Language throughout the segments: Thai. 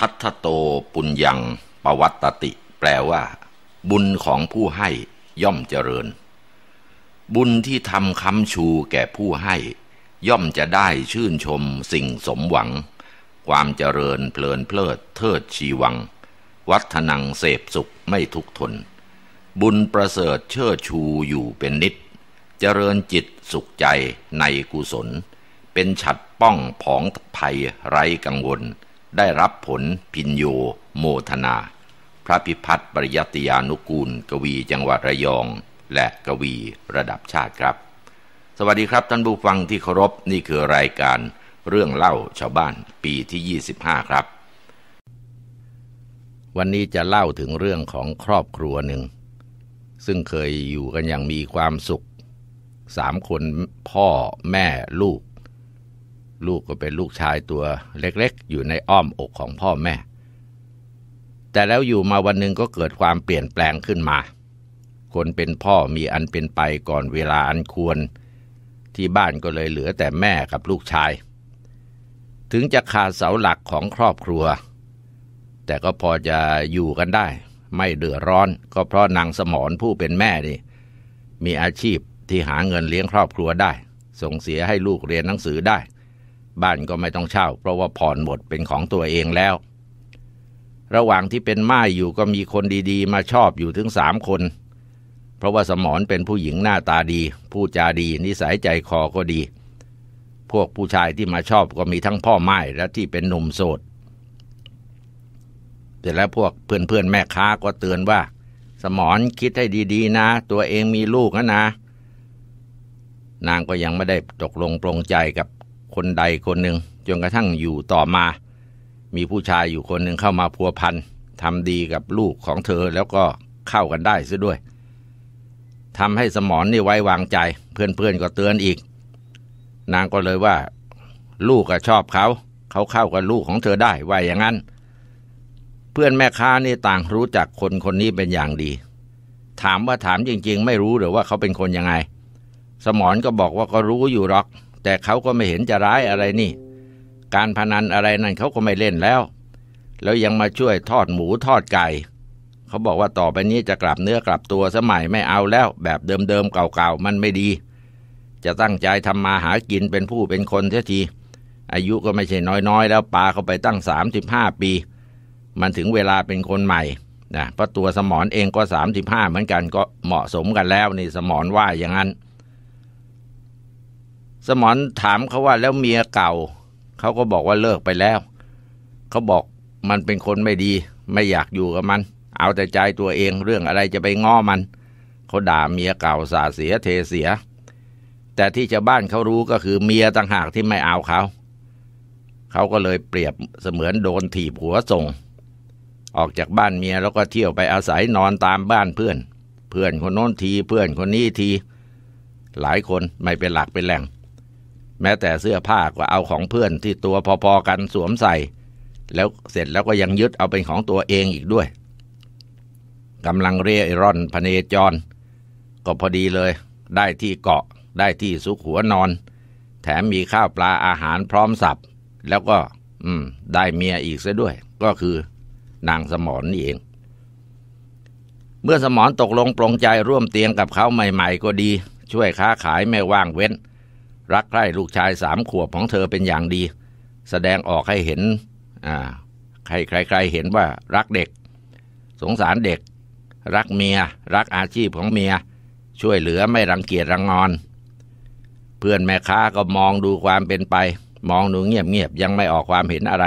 ทัตโตปุญญังปวัตติแปลว่า บุญของผู้ให้ย่อมเจริญ บุญที่ทำค้ำชูแก่ผู้ให้ ย่อมจะได้ชื่นชมสิ่งสมหวัง ความเจริญเพลินเพลิดเทิดชีวัง วัฒนังเสพสุขไม่ทุกทน บุญประเสริฐเชิดชูอยู่เป็นนิด เจริญจิตสุขใจในกุศล เป็นฉัดป้องผองภัยไร้กังวลได้รับผลพินโยโมทนา พระพิพัฒน์ปริยติยานุกูล กวีจังหวัดระยอง และกวีระดับชาติครับ สวัสดีครับท่านผู้ฟังที่เคารพนี่คือรายการเรื่องเล่าชาวบ้านปีที่ 25 ครับ วันนี้จะเล่าถึงเรื่องของครอบครัวหนึ่ง ซึ่งเคยอยู่กันอย่างมีความสุข สามคนพ่อแม่ ลูกลูกก็เป็นลูกชายตัวเล็กๆ อยู่ในอ้อมอกของพ่อแม่ แต่แล้วอยู่มาวันหนึ่งก็เกิดความเปลี่ยนแปลงขึ้นมา คนเป็นพ่อมีอันเป็นไปก่อนเวลาอันควรที่บ้านก็เลยเหลือแต่แม่กับลูกชาย ถึงจะขาดเสาหลักของครอบครัว แต่ก็พอจะอยู่กันได้ ไม่เดือดร้อนก็เพราะนางสมรผู้เป็นแม่นี่มีอาชีพที่หาเงินเลี้ยงครอบครัวได้ ส่งเสียให้ลูกเรียนหนังสือได้บ้านก็ไม่ต้องเช่าเพราะว่าผ่อนหมดเป็นของตัวเองแล้ว ระหว่างที่เป็นม่ายอยู่ก็มีคนดีๆ มาชอบอยู่ถึงสามคน เพราะว่าสมรเป็นผู้หญิงหน้าตาดี ผู้จาดี นิสัยใจคอก็ดี พวกผู้ชายที่มาชอบก็มีทั้งพ่อไม้และที่เป็นหนุ่มโสดเสร็จแล้วพวกเพื่อนๆ แม่ค้าก็เตือนว่า สมรคิดให้ดีๆ นะ ตัวเองมีลูกนะนะ นางก็ยังไม่ได้ตกลงปรงใจกับคนใดคนหนึ่งจนกระทั่งอยู่ต่อมา มีผู้ชายอยู่คนหนึ่งเข้ามาพัวพันทำดีกับลูกของเธอแล้วก็เข้ากันได้ซะด้วยทำให้สมอนนี่ไว้วางใจเพื่อนๆก็เตือนอีก นางก็เลยว่าลูกก็ชอบเขา เขาเข้ากับลูกของเธอได้ ว่าอย่างนั้น เพื่อนแม่ค้านี่ต่างรู้จักคนคนนี้เป็นอย่างดี ถามว่าถามจริงๆไม่รู้หรือว่าเขาเป็นคนยังไง สมอนก็บอกว่าก็รู้อยู่หรอกแต่เขาก็ไม่เห็นจะร้ายอะไรนี่ การพนันอะไรนั่นเขาก็ไม่เล่นแล้ว แล้วยังมาช่วยทอดหมูทอดไก่ เขาบอกว่าต่อไปนี้จะกลับเนื้อกลับตัวสมัยไม่เอาแล้ว แบบเดิมๆเก่าๆมันไม่ดี จะตั้งใจทำมาหากินเป็นผู้เป็นคนเสียที อายุก็ไม่ใช่น้อยๆแล้วปาเข้าไปตั้ง35ปี มันถึงเวลาเป็นคนใหม่นะเพราะตัวสมอนเองก็35เหมือนกัน ก็เหมาะสมกันแล้วนี่สมอนว่าอย่างนั้นสมอนถามเขาว่าแล้วเมียเก่าเขาก็บอกว่าเลิกไปแล้วเขาบอกมันเป็นคนไม่ดี ไม่อยากอยู่กับมัน เอาแต่ใจตัวเองเรื่องอะไรจะไปง้อมัน เขาด่าเมียเก่าสาเสียเทเสีย แต่ที่ชาวบ้านเขารู้ก็คือเมียต่างหากที่ไม่เอาเขาเขาก็เลยเปรียบเสมือนโดนถีบหัวส่ง ออกจากบ้านเมียแล้วก็เที่ยวไปอาศัยนอนตามบ้านเพื่อน เพื่อนคนโน้นทีเพื่อนคนนี้ที หลายคนไม่เป็นหลักเป็นแหล่งแม้แต่เสื้อผ้าก็เอาของเพื่อนที่ตัวพอๆกันสวมใส่ แล้วเสร็จแล้วก็ยังยึดเอาเป็นของตัวเองอีกด้วยกำลังเรียร่อนพเนจร ก็พอดีเลย ได้ที่เกาะได้ที่ซุกหัวนอน แถมมีข้าวปลาอาหารพร้อมสับ แล้วก็ อืม ได้เมียอีกซะด้วย ก็คือ นางสมอนนี่เอง เมื่อสมอนตกลงปรงใจร่วมเตียงกับเขาใหม่ ๆ ก็ดี ช่วยค้าขายไม่ว่างเว้นรักใคร่ลูกชายสามขวบของเธอเป็นอย่างดี แสดงออกให้เห็นใครใคร ๆ เห็นว่ารักเด็ก สงสารเด็ก รักเมียรักอาชีพของเมีย ช่วยเหลือไม่รังเกียจรังงอน เพื่อนแม่ค้าก็มองดูความเป็นไป มองดูเงียบๆยังไม่ออกความเห็นอะไร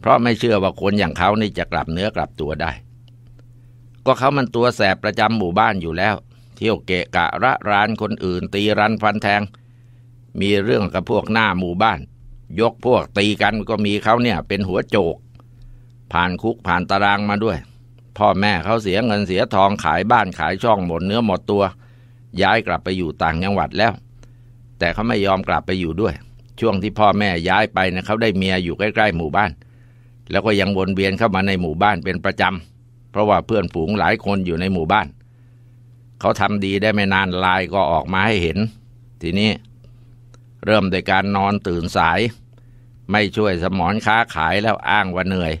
เพราะไม่เชื่อว่าคนอย่างเขานี่จะกลับเนื้อกลับตัวได้ ก็เขามันตัวแสบประจำหมู่บ้านอยู่แล้วเที่ยวเกะกะระรานคนอื่น ตีรันฟันแทงมีเรื่องกับพวกหน้าหมู่บ้าน ยกพวกตีกันก็มีเขาเนี่ย เป็นหัวโจก ผ่านคุกผ่านตารางมาด้วย พ่อแม่เขาเสียเงินเสียทองขายบ้านขายช่องหมดเนื้อหมดตัว ย้ายกลับไปอยู่ต่างจังหวัดแล้ว แต่เขาไม่ยอมกลับไปอยู่ด้วย ช่วงที่พ่อแม่ย้ายไปนะเขาได้เมียอยู่ใกล้ ๆ หมู่บ้าน แล้วก็ยังวนเวียนเข้ามาในหมู่บ้านเป็นประจำเพราะว่าเพื่อนฝูงหลายคนอยู่ในหมู่บ้านเขาทำดีได้ไม่นานลายก็ออกมาให้เห็น ทีนี้เริ่มโดยการนอนตื่นสาย ไม่ช่วยสมอนค้าขายแล้วอ้างว่าเหนื่อย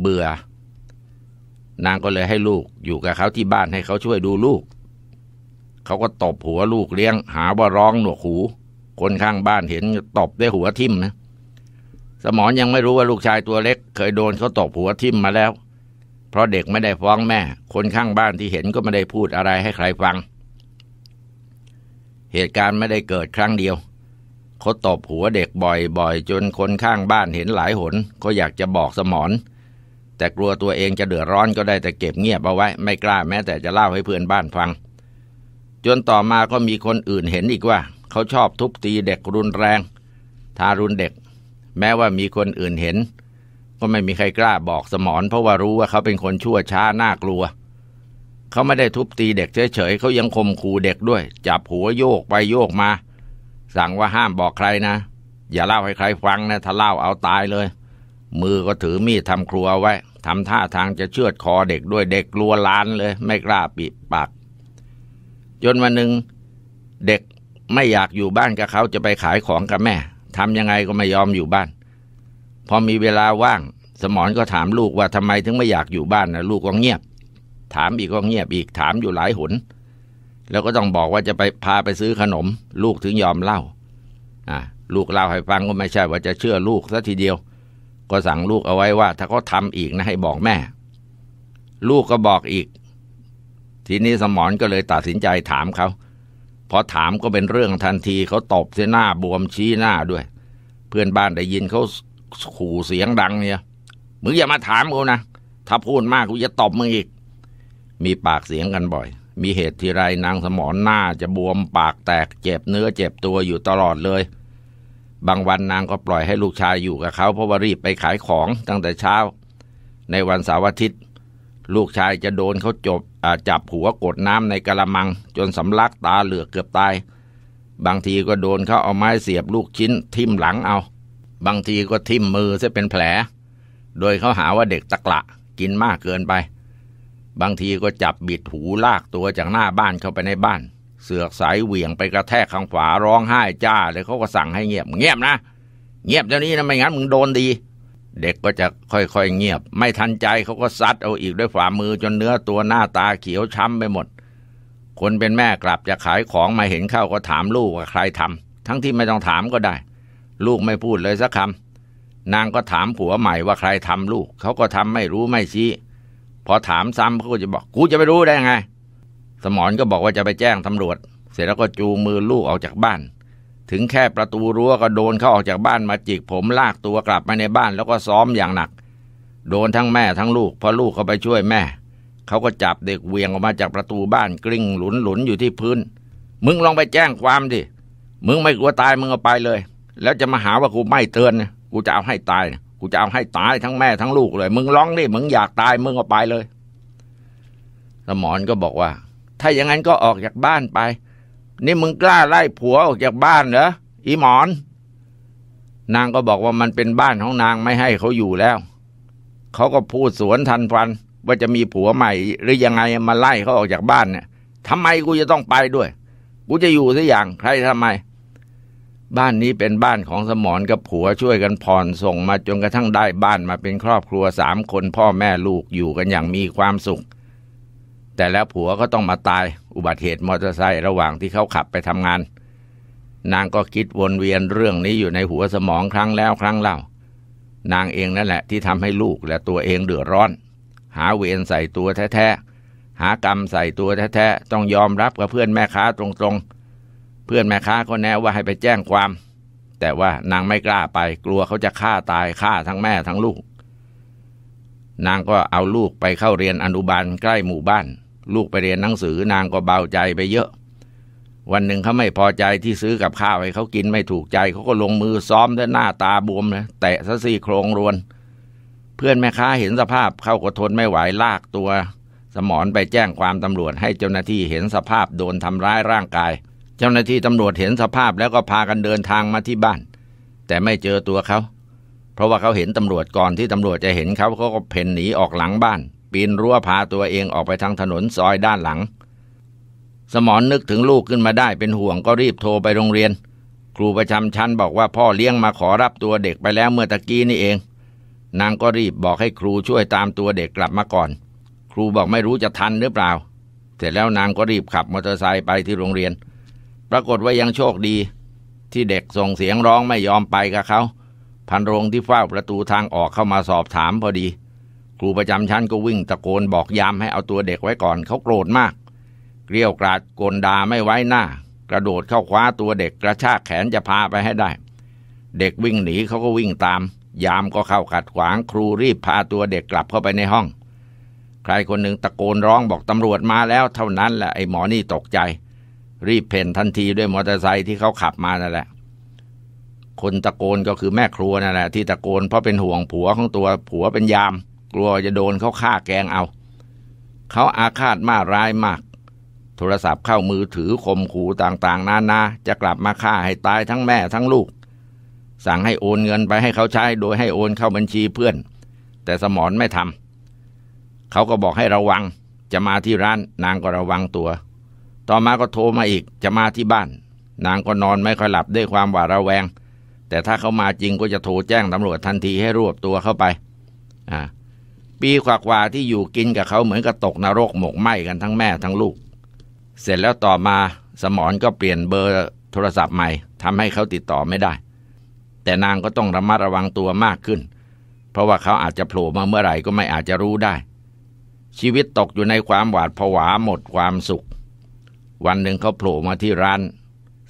เบื่อ นางก็เลยให้ลูกอยู่กับเขาที่บ้านให้เขาช่วยดูลูก เขาก็ตบหัวลูกเลี้ยง หาว่าร้องหนวกหู คนข้างบ้านเห็นตบด้วยหัวทิ่มนะ สมอนยังไม่รู้ว่าลูกชายตัวเล็ก เคยโดนเขาตบหัวทิ่มมาแล้ว เพราะเด็กไม่ได้ฟ้องแม่ คนข้างบ้านที่เห็นก็ไม่ได้พูดอะไรให้ใครฟัง เหตุการณ์ไม่ได้เกิดครั้งเดียวเขาตบหัวเด็กบ่อยๆ จนคนข้างบ้านเห็นหลายหนก็อยากจะบอกสมอนแต่กลัวตัวเองจะเดือดร้อนก็ได้แต่เก็บเงียบเอาไว้ ไม่กล้าแม้แต่จะเล่าให้เพื่อนบ้านฟัง จนต่อมาก็มีคนอื่นเห็นอีกว่า เขาชอบทุบตีเด็กรุนแรงทารุณเด็ก แม้ว่ามีคนอื่นเห็น ก็ไม่มีใครกล้าบอกสมอนเพราะว่ารู้ว่าเขาเป็นคนชั่วช้าน่ากลัว เขาไม่ได้ทุบตีเด็กเฉยๆเขายังข่มขู่เด็กด้วยจับหัวโยกไปโยกมาสั่งว่าห้ามบอกใครนะ อย่าเล่าให้ใครฟังนะ ถ้าเล่าเอาตายเลย มือก็ถือมีดทำครัวไว้ทำท่าทางจะเชือดคอเด็กด้วยเด็กกลัวล้านเลยไม่กล้าปิดปาก จนวันหนึ่งเด็กไม่อยากอยู่บ้านกับเขาจะไปขายของกับแม่ทำยังไงก็ไม่ยอมอยู่บ้าน พอมีเวลาว่าง สมอนก็ถามลูกว่าทำไมถึงไม่อยากอยู่บ้านนะลูกก็เงียบ ถามอีกก็เงียบ อีกถามอยู่หลายหนแล้วก็ต้องบอกว่าจะไปพาไปซื้อขนม ลูกถึงยอมเล่า อ่าลูกเล่าให้ฟังก็ไม่ใช่ว่าจะเชื่อลูกซะทีเดียว ก็สั่งลูกเอาไว้ว่าถ้าเขาทาอีกนะให้บอกแม่ ลูกก็บอกอีก ทีนี้สมรก็เลยตัดสินใจถามเขาพอถามก็เป็นเรื่องทันทีเขาตบเสียหน้าบวมชี้หน้าด้วย เพื่อนบ้านได้ยินเขาขู่เสียงดังเนี่ยมึงอย่ามาถามกูนะถ้าพูดมากกูจะตบมึงอีก มีปากเสียงกันบ่อยมีเหตุทีไรนางสมอนหน้าจะบวมปากแตกเจ็บเนื้อเจ็บตัวอยู่ตลอดเลย บางวันนางก็ปล่อยให้ลูกชายอยู่กับเขาเพราะว่ารีบไปขายของตั้งแต่เช้าในวันเสาร์อาทิตย์ลูกชายจะโดนเขาจบจับหัวกดน้ำในกระมัง จนสำลักตาเหลือเกือบตายบางทีก็โดนเขาเอาไม้เสียบลูกชิ้นทิ่มหลังเอา บางทีก็ทิ่มมือซะเป็นแผล โดยเขาหาว่าเด็กตะกละ กินมากเกินไปบางทีก็จับบิดหูลากตัวจากหน้าบ้านเข้าไปในบ้าน เสือกสายเหวี่ยงไปกระแทกข้างฝาร้องไห้จ้าเลยเขาก็สั่งให้เงียบ เงียบนะ เงียบเจ้านี้นะไม่งั้นมึงโดนดี เด็กก็จะค่อยๆเงียบ ไม่ทันใจเขาก็ซัดเอาอีกด้วยฝ่ามือจนเนื้อตัวหน้าตาเขียวช้ำไปหมดคนเป็นแม่กลับจะขายของมาเห็นเข้าก็ถามลูกว่าใครทำ ทั้งที่ไม่ต้องถามก็ได้ ลูกไม่พูดเลยสักคำนางก็ถามผัวใหม่ว่าใครทำลูกเขาก็ทำไม่รู้ไม่ชี้พอถามซ้ำเขาก็จะบอกกูจะไปรู้ได้ไง สมอนก็บอกว่าจะไปแจ้งตำรวจ เสร็จแล้วก็จูมือลูกออกจากบ้าน ถึงแค่ประตูรั้วก็โดนเขาออกจากบ้านมาจิก ผมลากตัวกลับมาในบ้านแล้วก็ซ้อมอย่างหนักโดนทั้งแม่ทั้งลูก พอลูกเขาไปช่วยแม่เขาก็จับเด็กเวียงออกมาจากประตูบ้านกลิ้งหลุนหลุนอยู่ที่พื้น มึงลองไปแจ้งความดิมึงไม่กลัวตายมึงเอาไปเลย แล้วจะมาหาว่ากูไม่เตือนกูจะเอาให้ตายนะกูจะเอาให้ตายทั้งแม่ทั้งลูกเลย มึงร้องดิมึงอยากตายมึงก็ไปเลยสมอนก็บอกว่า ถ้าอย่างนั้นก็ออกจากบ้านไป นี่มึงกล้าไล่ผัวออกจากบ้านเหรออีหมอน นางก็บอกว่ามันเป็นบ้านของนางไม่ให้เขาอยู่แล้ว เขาก็พูดสวนทันฟัน ว่าจะมีผัวใหม่หรือยังไงมาไล่เขาออกจากบ้านเนี่ยทำไมกูจะต้องไปด้วย กูจะอยู่สักอย่าง ใครทำไมบ้านนี้เป็นบ้านของสมรกับผัวช่วยกันผ่อนส่งมาจนกระทั่งได้บ้านมาเป็นครอบครัวสามคนพ่อแม่ลูกอยู่กันอย่างมีความสุขแต่แล้วผัวก็ต้องมาตายอุบัติเหตุมอเตอร์ไซค์ระหว่างที่เขาขับไปทำงาน นางก็คิดวนเวียนเรื่องนี้อยู่ในหัวสมองครั้งแล้วครั้งเล่า นางเองนั่นแหละที่ทำให้ลูกและตัวเองเดือดร้อน หาเวรใส่ตัวแท้ๆหากรรมใส่ตัวแท้ๆต้องยอมรับกับเพื่อนแม่ค้าตรงๆพื่อนแม่ค้าก็แนะว่าให้ไปแจ้งความ แต่ว่านางไม่กล้าไป กลัวเขาจะฆ่าตายฆ่าทั้งแม่ทั้งลูก นางก็เอาลูกไปเข้าเรียนอนุบาลใกล้หมู่บ้าน ลูกไปเรียนหนังสือนางก็เบาใจไปเยอะ วันหนึ่งเขาไม่พอใจที่ซื้อกับข้าวให้เขากินไม่ถูกใจเขาก็ลงมือซ้อมซะหน้าตาบวมเลยแตะซะซี่โครงรวน เพื่อนแม่ค้าเห็นสภาพเขาก็ทนไม่ไหวลากตัว สมอนไปแจ้งความตำรวจให้เจ้าหน้าที่เห็นสภาพโดนทำร้ายร่างกายจ้าหน้าที่ตำรวจเห็นสภาพแล้วก็พากันเดินทางมาที่บ้าน แต่ไม่เจอตัวเขาเพราะว่าเขาเห็นตำรวจก่อนที่ตำรวจจะเห็นเขาเขาก็เพ่นหนีออกหลังบ้าน ปีนรั้วพาตัวเองออกไปทางถนนซอยด้านหลัง สมอนนึกถึงลูกขึ้นมาได้เป็นห่วงก็รีบโทรไปโรงเรียน ครูประจำชั้นบอกว่าพ่อเลี้ยงมาขอรับตัวเด็กไปแล้วเมื่อตะกี้นี่เอง นางก็รีบบอกให้ครูช่วยตามตัวเด็กกลับมาก่อน ครูบอกไม่รู้จะทันหรือเปล่าเสร็จแล้วนางก็รีบขับมอเตอร์ไซค์ไปที่โรงเรียนปรากฏว่ายังโชคดี ที่เด็กส่งเสียงร้องไม่ยอมไปกับเขาพันโรงที่เฝ้าประตูทางออกเข้ามาสอบถามพอดี ครูประจำชั้นก็วิ่งตะโกนบอกยามให้เอาตัวเด็กไว้ก่อนเขาโกรธมาก เกลียวกราดโกลดาไม่ไว้หน้า กระโดดเข้าคว้าตัวเด็กกระชากแขนจะพาไปให้ได้ เด็กวิ่งหนีเขาก็วิ่งตาม ยามก็เข้าขัดขวางครูรีบพาตัวเด็กกลับเข้าไปในห้อง ใครคนหนึ่งตะโกนร้องบอกตำรวจมาแล้ว เท่านั้นแหละไอ้หมอนี่ตกใจรีบเพ่นทันทีด้วยมอเตอร์ไซค์ที่เขาขับมานั่นแหละ คนตะโกนก็คือ แม่ครัวนั่นแหละที่ตะโกนเพราะเป็นห่วงผัวของตัวผัวเป็นยาม กลัวจะโดนเขาฆ่าแกงเอา เขาอาฆาตมากร้ายมาก โทรศัพท์เข้ามือถือข่มขู่ต่างๆ นานาจะกลับมาฆ่าให้ตายทั้งแม่ทั้งลูก สั่งให้โอนเงินไปให้เขาใช้ โดยให้โอนเข้าบัญชีเพื่อน แต่สมอนไม่ทำเขาก็บอกให้ระวัง จะมาที่ร้านนางก็ระวังตัวต่อมาก็โทรมาอีกจะมาที่บ้าน นางก็นอนไม่ค่อยหลับด้วยความหวาดระแวง แต่ถ้าเขามาจริงก็จะโทรแจ้งตำรวจทันทีให้รวบตัวเข้าไปอ่าปีขวากว่าที่อยู่กินกับเขาเหมือนกับตกนรกหมกไหมกันทั้งแม่ทั้งลูก เสร็จแล้วต่อมาสมอนก็เปลี่ยนเบอร์โทรศัพท์ใหม่ทำให้เขาติดต่อไม่ได้ แต่นางก็ต้องระมัดระวังตัวมากขึ้น เพราะว่าเขาอาจจะโผล่มาเมื่อไหร่ก็ไม่อาจจะรู้ได้ ชีวิตตกอยู่ในความหวาดผวาหมดความสุขวันหนึ่งเขาโผล่มาที่ร้าน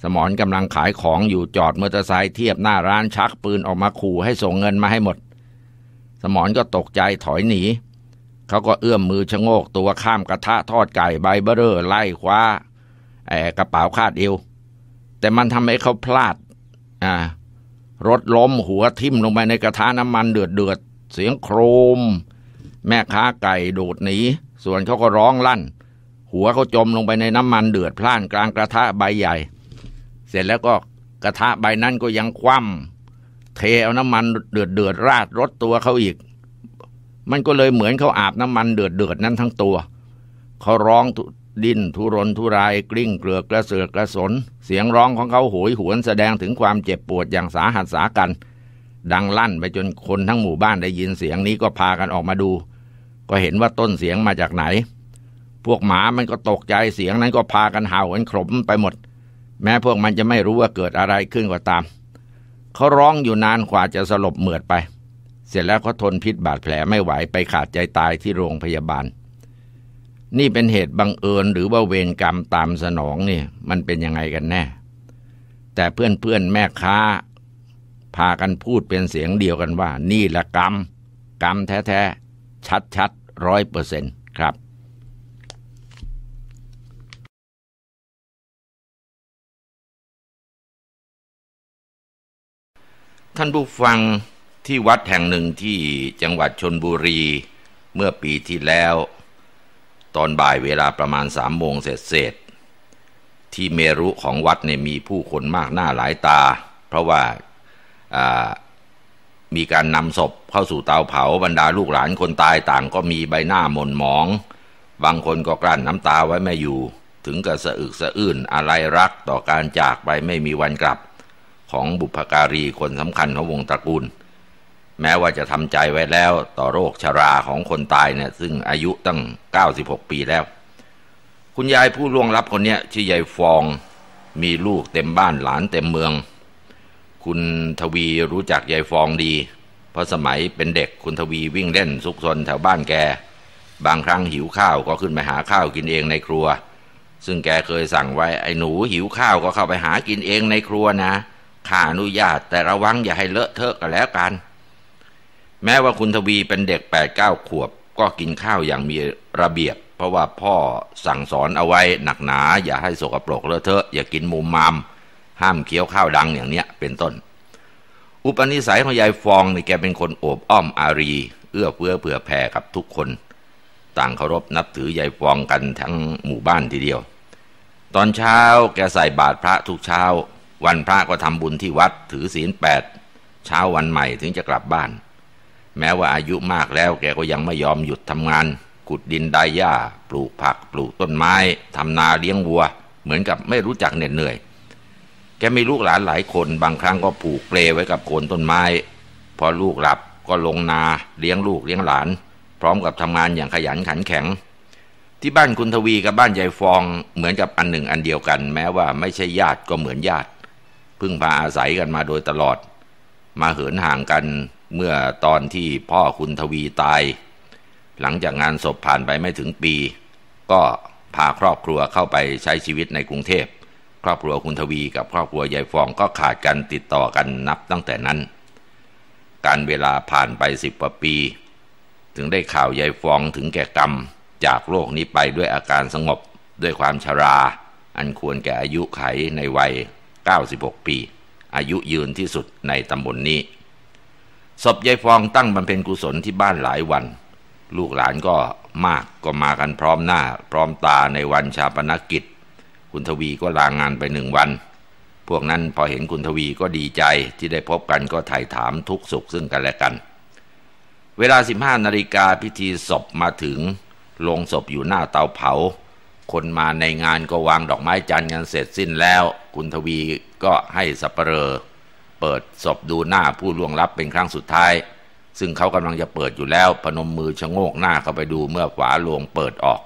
สมอนกำลังขายของอยู่จอดมอเตอร์ไซค์เทียบหน้าร้านชักปืนออกมาขู่ให้ส่งเงินมาให้หมด สมอนก็ตกใจถอยหนีเขาก็เอื้อมมือชะโงกตัวข้ามกระทะทอดไก่ใบเบอรอไล่ คว้าแอกระเป๋าคาดเอวแต่มันทำให้เขาพลาด อ่า รถล้มหัวทิ่มลงไปในกระทะน้ำมันเดือดเดือดเสียงโครมแม่ค้าไก่โดดหนีส่วนเขาก็ร้องลั่นหัวเขาจมลงไปในน้ำมันเดือดพล่านกลางกระทะใบใหญ่ เสร็จแล้วก็กระทะใบนั้นก็ยังคว่ำเทเอาน้ำมันเดือดเดือดราดรถตัวเขาอีก มันก็เลยเหมือนเขาอาบน้ำมันเดือดเดือดนั้นทั้งตัว เขาร้องดิ้นทุรนทุราย กลิ้งเกลือกกระเสือกกระสน เสียงร้องของเขาโหยหวนแสดงถึงความเจ็บปวดอย่างสาหัสสากัน ดังลั่นไปจนคนทั้งหมู่บ้านได้ยินเสียงนี้ก็พากันออกมาดู ก็เห็นว่าต้นเสียงมาจากไหนพวกหมา มันก็ตกใจ เสียงนั้นก็พากันเห่ากันขลมไปหมด แม้พวกมันจะไม่รู้ว่าเกิดอะไรขึ้นก็าตามเขาร้องอยู่นานกว่าจะสลบเหมือดไป เสร็จแล้วเขาทนพิษบาดแผลไม่ไหว ไปขาดใจตายที่โรงพยาบาล นี่เป็นเหตุบังเอิญหรือว่าเวรกรรมตามสนองนี่มันเป็นยังไงกันแน่ แต่เพื่อนๆแม่ค้า พากันพูดเป็นเสียงเดียวกันว่า นี่ละกรรม กรรมแท้ๆชัดๆร้อยเปอร์เซ็นต์ครับท่านผู้ฟังที่วัดแห่งหนึ่งที่จังหวัดชนบุรีเมื่อปีที่แล้ว ตอนบ่ายเวลาประมาณสามโมงเศษที่เมรุของวัดเนี่ยมีผู้คนมากหน้าหลายตา เพราะว่าามีการนำศพเข้าสู่เตาเผาบรรดาลูกหลานคนตายต่างก็มีใบหน้าหม่นหมองบางคนก็กลั้นน้ำตาไว้ไม่อยู่ถึงกับสะอึกสะอื้นอะไรรักต่อการจากไปไม่มีวันกลับของบุพการีคนสำคัญของวงตระกูล แม้ว่าจะทำใจไว้แล้ว ต่อโรคชราของคนตายเนี่ยซึ่งอายุตั้ง 96 ปีแล้ว คุณยายผู้ล่วงลับคนนี้ชื่อยายฟอง มีลูกเต็มบ้านหลานเต็มเมือง คุณทวีรู้จักยายฟองดี เพราะสมัยเป็นเด็กคุณทวีวิ่งเล่นซุกซนแถวบ้านแก บางครั้งหิวข้าวก็ขึ้นไปหาข้าวกินเองในครัว ซึ่งแกเคยสั่งไว้ไอ้หนูหิวข้าวก็เข้าไปหากินเองในครัวนะข้าอนุญาตแต่ระวังอย่าให้เลอะเทอะกันแล้วกัน แม้ว่าคุณทวีเป็นเด็กแปดเก้าขวบ ก็กินข้าวอย่างมีระเบียบ เพราะว่าพ่อสั่งสอนเอาไว้หนักหนาอย่าให้สกปรกเลอะเทอะอย่ากินมุมมามห้ามเคี้ยวข้าวดังอย่างเนี้ย เป็นต้น อุปนิสัยของยายฟองนี่แกเป็นคนโอบอ้อมอารี เอื้อเฟื้อเผื่อแผ่กับทุกคน ต่างเคารพนับถือยายฟองกันทั้งหมู่บ้านทีเดียว ตอนเช้าแกใส่บาตรพระทุกเช้าวันพระก็ทำบุญที่วัดถือศีลแปดเช้าวันใหม่ถึงจะกลับบ้าน แม้ว่าอายุมากแล้วแกก็ยังไม่ยอมหยุดทำงานขุดดินไดหญ้า ปลูกผัก ปลูกต้นไม้ทำนาเลี้ยงวัว เหมือนกับไม่รู้จักเหน็ดเหนื่อย แกมีลูกหลานหลายคนบางครั้งก็ผูกเปลไว้กับโคนต้นไม้พอลูกหลับก็ลงนาเลี้ยงลูกเลี้ยงหลาน พร้อมกับทำงานอย่างขยันขันแข็ง ที่บ้านคุณทวีกับบ้านยายฟองเหมือนกับอันหนึ่งอันเดียวกัน แม้ว่าไม่ใช่ญาติก็เหมือนญาติพึ่งพาอาศัยกันมาโดยตลอด มาเหินห่างกันเมื่อตอนที่พ่อคุณทวีตาย หลังจากงานศพผ่านไปไม่ถึงปี ก็พาครอบครัวเข้าไปใช้ชีวิตในกรุงเทพ ครอบครัวคุณทวี กับครอบครัวยายฟองก็ขาดกันติดต่อกันนับตั้งแต่นั้น การเวลาผ่านไปสิบกว่าปี ถึงได้ข่าวยายฟองถึงแก่กรรมจากโรคนี้ไปด้วยอาการสงบด้วยความชรา อันควรแก่อายุไขในวัย96 ปี อายุยืนที่สุดในตำบลนนี้ศพยายฟองตั้งบำเพ็ญกุศลที่บ้านหลายวัน ลูกหลานก็มากก็มากันพร้อมหน้าพร้อมตาในวันชาปนกิจ คุณทวีก็ ลางานไปหนึ่งวัน พวกนั้นพอเห็นคุณทวีก็ดีใจที่ได้พบกันก็ไถ่าถามทุกสุขซึ่งกันและกัน เวลา15นาฬิกาพิธีศพมาถึงลงศพอยู่หน้าเตาเผาคนมาในงานก็วางดอกไม้จันทร์กันเสร็จสิ้นแล้ว คุณทวีก็ให้สัปเหร่อเปิดศพดูหน้าผู้ล่วงลับเป็นครั้งสุดท้าย ซึ่งเขากำลังจะเปิดอยู่แล้ว พนมมือชะโงกหน้าเข้าไปดูเมื่อฝาหลงเปิดออก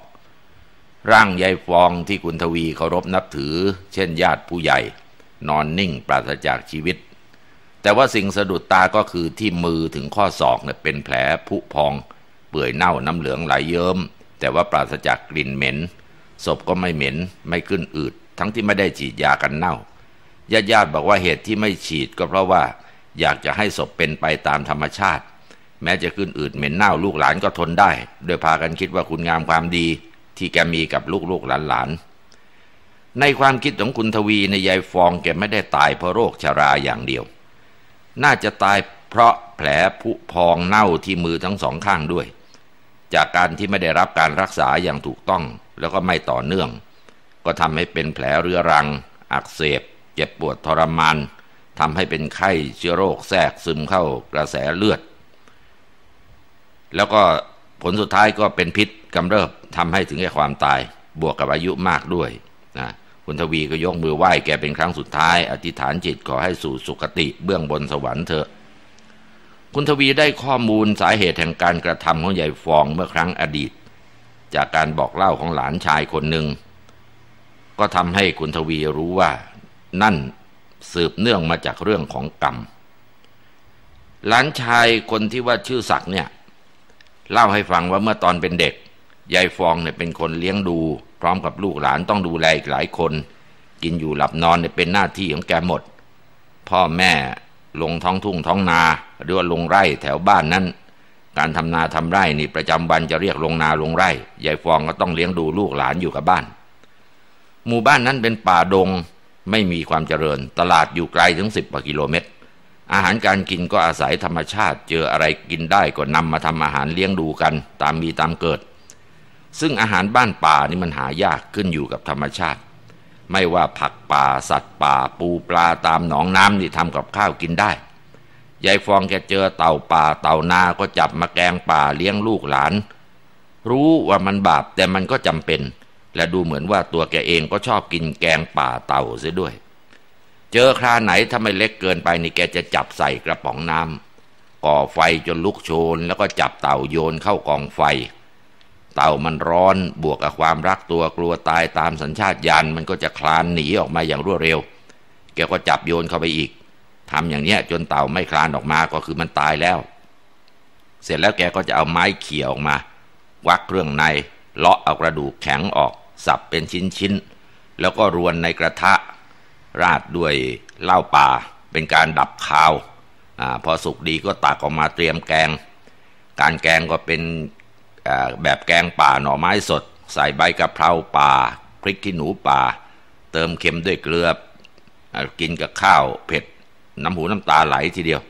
ร่างยายฟองที่คุณทวีเคารพนับถือ เช่นญาติผู้ใหญ่ นอนนิ่งปราศจากชีวิต แต่ว่าสิ่งสะดุดตาก็คือที่มือถึงข้อศอกเนี่ยเป็นแผลผุพอง เปื่อยเน่าน้ำเหลืองไหลยเยิม้มแต่ว่าปราศจากกลิ่นเหม็นศพก็ไม่เหม็นไม่ขึ้นอืดทั้งที่ไม่ได้ฉีดยากันเน่าญาติญาติบอกว่าเหตุที่ไม่ฉีดก็เพราะว่า อยากจะให้ศพเป็นไปตามธรรมชาติ แม้จะขึ้นอืดเหม็นเน่าลูกหลานก็ทนได้ โดยพากันคิดว่าคุณงามความดีที่แกมีกับลูกๆหลานๆ ในความคิดของคุณทวีในยายฟองแกไม่ได้ตายเพราะโรคชาราอย่างเดียว น่าจะตายเพราะแผลผุพองเน่าที่มือทั้งสองข้างด้วย จากการที่ไม่ได้รับการรักษาอย่างถูกต้องแล้วก็ไม่ต่อเนื่อง ก็ทำให้เป็นแผลเรื้อรัง อักเสบ เจ็บปวดทรมานทำให้เป็นไข้เชื้อโรค แทรกซึมเข้ากระแสเลือด แล้วก็ผลสุดท้ายก็เป็นพิษกำเริบทำให้ถึงแก่ความตาย บวกกับอายุมากด้วยนะคุณทวีก็ยกมือไหว้ แกเป็นครั้งสุดท้ายอธิษฐานจิตขอให้สู่สุคติเบื้องบนสวรรค์เถอะ คุณทวีได้ข้อมูลสาเหตุแห่งการกระทำของยายฟองเมื่อครั้งอดีตจากการบอกเล่าของหลานชายคนหนึ่งก็ทำให้คุณทวีรู้ว่านั่นสืบเนื่องมาจากเรื่องของกรรม หลานชายคนที่ว่าชื่อศักเนี่ย เล่าให้ฟังว่าเมื่อตอนเป็นเด็ก ยายฟองเนี่ยเป็นคนเลี้ยงดู พร้อมกับลูกหลานต้องดูแลอีกหลายคน กินอยู่หลับนอนเนี่ยเป็นหน้าที่ของแกหมด พ่อแม่ลงท้องทุ่งท้องนาหรือว่าลงไร่แถวบ้านนั้นการทำนา ทำไร่ นี่ ประจำวันจะเรียกลงนาลงไร่ยายฟองก็ต้องเลี้ยงดูลูกหลานอยู่กับบ้าน หมู่บ้านนั้นเป็นป่าดงไม่มีความเจริญตลาดอยู่ ไกลถึงสิบกว่ากิโลเมตร อาหารการกินก็อาศัยธรรมชาติ เจออะไรกินได้ก็นำมาทำอาหารเลี้ยงดูกัน ตามมีตามเกิด ซึ่งอาหารบ้านป่านี่มันหายากขึ้นอยู่กับธรรมชาติ ไม่ว่าผักป่าสัตว์ป่าปูปลาตามหนองน้ำนี่ทำกับข้าวกินได้ยายฟองแกเจอเต่าป่าเต่านาก็จับมาแกงป่าเลี้ยงลูกหลาน รู้ว่ามันบาปแต่มันก็จำเป็น และดูเหมือนว่าตัวแกเองก็ชอบกินแกงป่าเต่าเสียด้วย เจอคราไหน ถ้าไม่เล็กเกินไปนี่แกจะจับใส่กระป๋องน้ำก่อไฟจนลุกโชน แล้วก็จับเต่าโยนเข้ากองไฟ เต่ามันร้อนบวกกับความรักตัวกลัวตายตามสัญชาตญาณมันก็จะคลานหนีออกมาอย่างรวดเร็ว แกก็จับโยนเข้าไปอีกทำอย่างเนี้ยจนเต่าไม่คลานออกมาก็คือมันตายแล้ว เสร็จแล้วแกก็จะเอาไม้เขี่ยออกมา วักเครื่องในเลาะเอากระดูกแข็งออกสับเป็นชิ้นชิ้นแล้วก็รวนในกระทะราดด้วยเหล้าป่า เป็นการดับคาวอพอสุกดีก็ตักออกมาเตรียมแกง การแกงก็เป็นแบบแกงป่าหน่อไม้สด ใส่ใบกะเพราป่าพริกขี้หนูป่าเติมเค็มด้วยเกลือกินกับข้าวเผ็ดน้ำหูน้ำตาไหลทีเดียว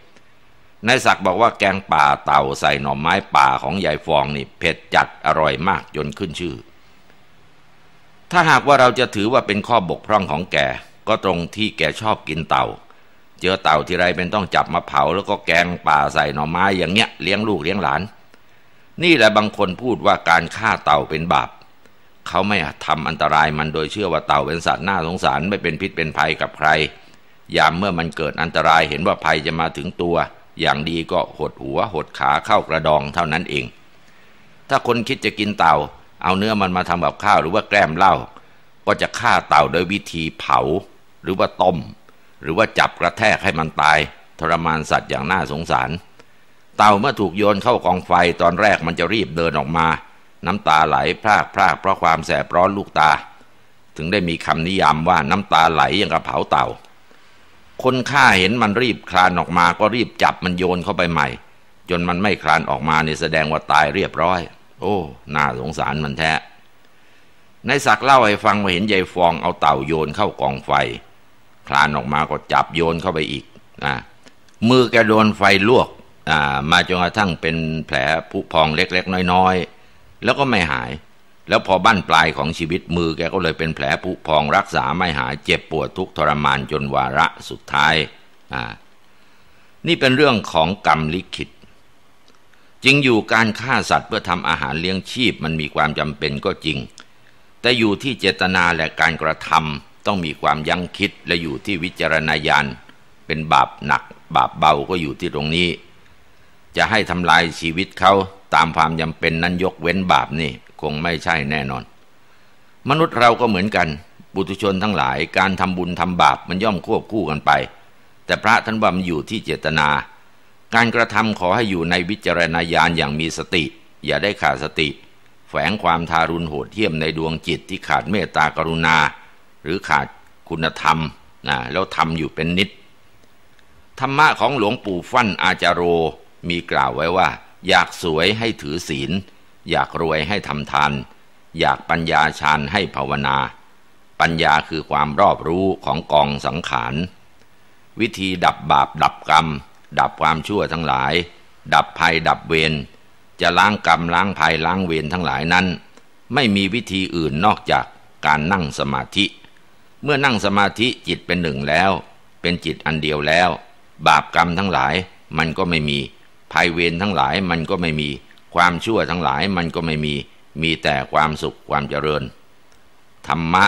นายศักบอกว่าแกงป่าเต่าใส่หน่อไม้ป่าของยายฟองนี่เผ็ดจัดอร่อยมากจนขึ้นชื่อ ถ้าหากว่าเราจะถือว่าเป็นข้อบกพร่องของแกก็ตรงที่แกชอบกินเต่า เจอเต่าทีไรเป็นต้องจับมาเผาแล้วก็แกงป่าใส่หน่อไม้อย่างเงี้ยเลี้ยงลูกเลี้ยงหลาน นี่แหละบางคนพูดว่าการฆ่าเต่าเป็นบาป เขาไม่ทำอันตรายมันโดยเชื่อว่าเต่าเป็นสัตว์น่าสงสารไม่เป็นพิษเป็นภัยกับใครยามเมื่อมันเกิดอันตรายเห็นว่าภัยจะมาถึงตัว อย่างดีก็หดหัวหดขาเข้ากระดองเท่านั้นเอง ถ้าคนคิดจะกินเต่า เอาเนื้อมันมาทำแบบข้าวหรือว่าแกล้มเหล้าก็จะฆ่าเต่าโดยวิธีเผาหรือว่าต้ม หรือว่าจับกระแทกให้มันตาย ทรมานสัตว์อย่างน่าสงสาร เต่าเมื่อถูกโยนเข้ากองไฟตอนแรกมันจะรีบเดินออกมา น้ำตาไหลพรากพรากเพราะความแสบร้อนลูกตา ถึงได้มีคำนิยามว่าน้ำตาไหลอย่างกระเผาเต่าคนฆ่าเห็นมันรีบคลานออกมาก็รีบจับมันโยนเข้าไปใหม่ จนมันไม่คลานออกมาเนี่แสดงว่าตายเรียบร้อย โอ้ น่าสงสารมันแท้นายศักเล่าให้ฟังว่าเห็นยายฟองเอาเต่าโยนเข้ากองไฟ คลานออกมาก็จับโยนเข้าไปอีกนะมือแกโดนไฟลวกมาจนกระทั่งเป็นแผลผุพองเล็กๆน้อยๆแล้วก็ไม่หายแล้วพอบั้นปลายของชีวิตมือแกก็เลยเป็นแผลผุพองรักษาไม่หายเจ็บปวดทุกทรมานจนวาระสุดท้ายอ่านี่เป็นเรื่องของกรรมลิขิตจริงอยู่การฆ่าสัตว์เพื่อทำอาหารเลี้ยงชีพมันมีความจำเป็นก็จริง แต่อยู่ที่เจตนาและการกระทำต้องมีความยั้งคิดและอยู่ที่วิจารณญาณ เป็นบาปหนักบาปเบาก็อยู่ที่ตรงนี้ จะให้ทำลายชีวิตเขาตามความจำเป็นนั้นยกเว้นบาปนี่คงไม่ใช่แน่นอน มนุษย์เราก็เหมือนกัน บุตุชนทั้งหลาย การทำบุญทำบาปมันย่อมควบคู่กันไป แต่พระท่านว่ามันอยู่ที่เจตนา การกระทำขอให้อยู่ในวิจารณญาณอย่างมีสติ อย่าได้ขาดสติ แฝงความทารุณโหดเหี้ยมในดวงจิตที่ขาดเมตตากรุณา หรือขาดคุณธรรมนะแล้วทำอยู่เป็นนิด ธรรมะของหลวงปู่ฟั่นอาจารโรมีกล่าวไว้ว่า อยากสวยให้ถือศีลอยากรวยให้ทำทาน อยากปัญญาชานให้ภาวนา ปัญญาคือความรอบรู้ของกองสังขาร วิธีดับบาป ดับกรรม ดับความชั่วทั้งหลาย ดับภัยดับเวรจะล้างกรรมล้างภัยล้างเวรทั้งหลายนั้น ไม่มีวิธีอื่นนอกจากการนั่งสมาธิ เมื่อนั่งสมาธิจิตเป็นหนึ่งแล้ว เป็นจิตอันเดียวแล้ว บาปกรรมทั้งหลาย มันก็ไม่มีภัยเวรทั้งหลายมันก็ไม่มีความชั่วทั้งหลายมันก็ไม่มี มีแต่ความสุขความเจริญ ธรรมะ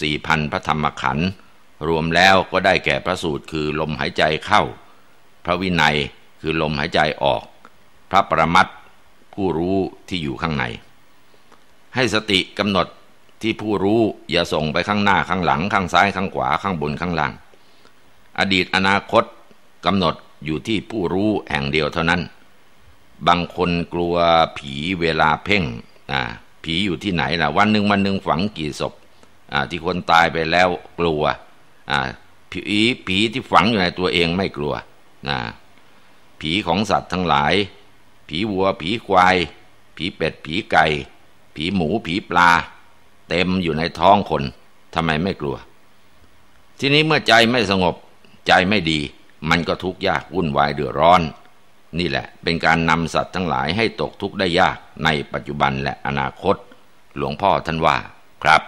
84,000พระธรรมขันธ์รวมแล้วก็ได้แก่พระสูตรคือลมหายใจเข้า พระวินัยคือลมหายใจออก พระประมัตผู้รู้ที่อยู่ข้างใน ให้สติกำหนดที่ผู้รู้อย่าส่งไปข้างหน้าข้างหลัง ข้างซ้ายข้างขวาข้างบน ข้างล่างอดีตอนาคตกำหนดอยู่ที่ผู้รู้แห่งเดียวเท่านั้นบางคนกลัวผีเวลาเพ่งอ่าผีอยู่ที่ไหนล่ะ วันหนึ่งวันหนึ่งฝังกี่ศพอ่าที่คนตายไปแล้วกลัวอ่าผีผีที่ฝังอยู่ในตัวเองไม่กลัวนะผีของสัตว์ทั้งหลาย ผีวัวผีควาย ผีเป็ดผีไก่ผีหมูผีปลา เต็มอยู่ในท้องคนทำไมไม่กลัวทีนี้เมื่อใจไม่สงบใจไม่ดี มันก็ทุกข์ยากวุ่นวายเดือดร้อนนี่แหละเป็นการนำสัตว์ทั้งหลายให้ตกทุกข์ได้ยากในปัจจุบันและอนาคต หลวงพ่อท่านว่าครับ